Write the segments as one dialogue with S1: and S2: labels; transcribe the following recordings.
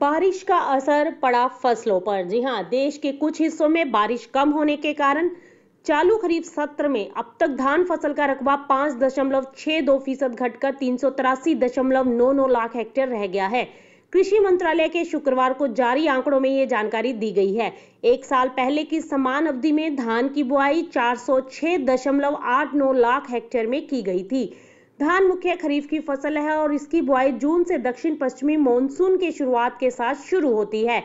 S1: बारिश का असर पड़ा फसलों पर जी हाँ देश के कुछ हिस्सों में बारिश कम होने के कारण चालू खरीफ सत्र में अब तक धान फसल का रकबा पांच दशमलव छह दो फीसद घटकर तीन सौ तिरासी दशमलव नौ नौ लाख हेक्टेयर रह गया है कृषि मंत्रालय के शुक्रवार को जारी आंकड़ों में ये जानकारी दी गई है एक साल पहले की समान अवधि में धान की बुआई चार सौ छह दशमलव आठ नौ लाख हेक्टेयर में की गई थी धान मुख्य खरीफ की फसल है और इसकी बुआई जून से दक्षिण पश्चिमी मानसून की शुरुआत के साथ शुरू होती है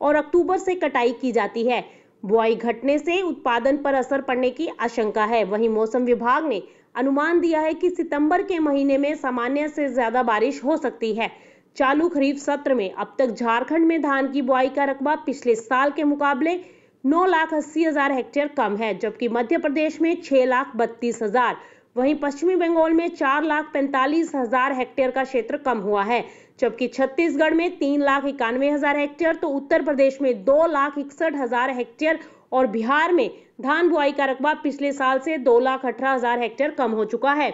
S1: और अक्टूबर से कटाई की जाती है बुआई घटने से उत्पादन पर असर पड़ने की आशंका है वहीं मौसम विभाग ने अनुमान दिया है कि सितंबर के महीने में सामान्य से ज्यादा बारिश हो सकती है चालू खरीफ सत्र में अब तक झारखंड में धान की बुआई का रकबा पिछले साल के मुकाबले नौ लाख अस्सी हजार हेक्टेयर कम है जबकि मध्य प्रदेश में छह लाख बत्तीस हजार वहीं पश्चिमी बंगाल में चार लाख पैंतालीस हजार हेक्टेयर का क्षेत्र कम हुआ है जबकि छत्तीसगढ़ में तीन लाख इक्यानवे हजार हेक्टेयर तो उत्तर प्रदेश में दो लाख इकसठ हजार हेक्टेयर और बिहार में धान बुआई का रकबा पिछले साल से दो लाख अठारह हजार हेक्टेयर कम हो चुका है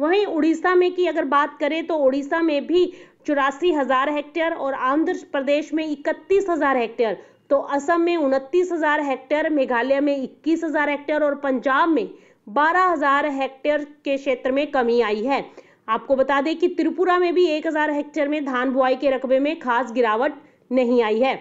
S1: वहीं उड़ीसा में की अगर बात करें तो उड़ीसा में भी चौरासी हजार हेक्टेयर और आंध्र प्रदेश में इकतीस हजार हेक्टेयर तो असम में उनतीस हजार हेक्टेयर मेघालय में इक्कीस हजार हेक्टेयर और पंजाब में 12,000 हेक्टेयर के क्षेत्र में कमी आई है आपको बता दें कि त्रिपुरा में भी 1,000 हेक्टेयर में धान बुआई के रकबे में खास गिरावट नहीं आई है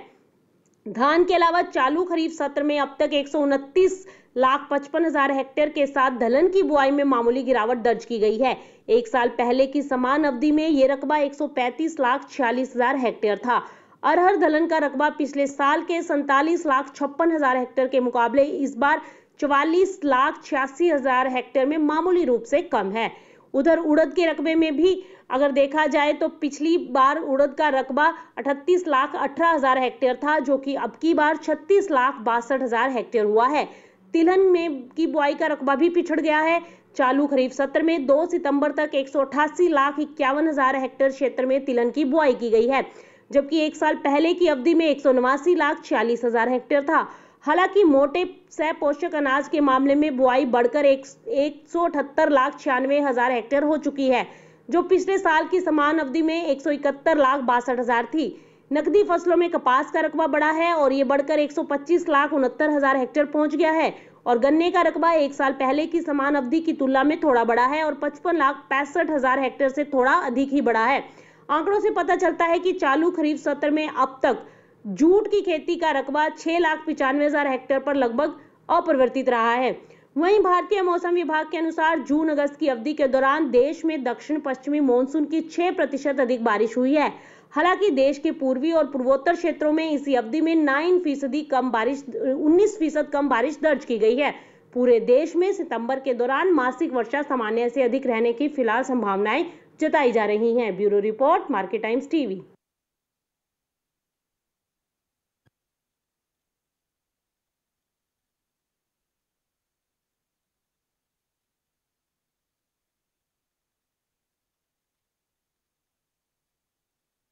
S1: धान के अलावा चालू खरीफ सत्र में अब तक एक लाख पचपन हजार हेक्टेयर के साथ दलहन की बुआई में मामूली गिरावट दर्ज की गई है एक साल पहले की समान अवधि में ये रकबा एक लाख छियालीस हजार हेक्टेयर था अरहर दलहन का रकबा पिछले साल के सैतालीस लाख छप्पन हजार हेक्टेयर के मुकाबले इस बार चौवालीस लाख छियासी हजार हेक्टेयर में मामूली रूप से कम है उधर उड़द के रकबे में भी अगर देखा जाए तो पिछली बार उड़द का रकबा 38 लाख अठारह हजार हेक्टेयर था जो कि अब की बार 36 लाख बासठ हजार हेक्टेयर हुआ है तिलहन में की बुआई का रकबा भी पिछड़ गया है चालू खरीफ सत्र में 2 सितंबर तक एक लाख इक्यावन हजार हेक्टेयर क्षेत्र में तिलहन की बुआई की गई है जबकि एक साल पहले की अवधि में एक लाख छियालीस हजार हेक्टेयर था हालांकि मोटे सह पोषक अनाज के मामले में बुआई बढ़कर एक, एक लाख छियानवे हजार हेक्टेयर हो चुकी है जो पिछले साल की समान अवधि में एक सौ इकहत्तर लाख बासठ हजार थी नकदी फसलों में कपास का रकबा बढ़ा है और ये बढ़कर एक सौ पच्चीस लाख उनहत्तर हजार हेक्टेयर पहुंच गया है और गन्ने का रकबा एक साल पहले की समान अवधि की तुलना में थोड़ा बढ़ा है और पचपन लाख पैंसठ हजार हेक्टेयर से थोड़ा अधिक ही बढ़ा है आंकड़ों से पता चलता है कि चालू खरीफ सत्र में अब तक जूट की खेती का रकबा छह लाख पिचानवे हजार हेक्टेयर पर लगभग अपरिवर्तित रहा है वहीं भारतीय मौसम विभाग के अनुसार जून अगस्त की अवधि के दौरान देश में दक्षिण पश्चिमी मानसून की छह प्रतिशत अधिक बारिश हुई है हालांकि देश के पूर्वी और पूर्वोत्तर क्षेत्रों में इसी अवधि में नाइन फीसदी कम बारिश उन्नीस फीसद कम बारिश दर्ज की गई है पूरे देश में सितंबर के दौरान मासिक वर्षा सामान्य से अधिक रहने की फिलहाल संभावनाएं जताई जा रही हैं bureau report market times TV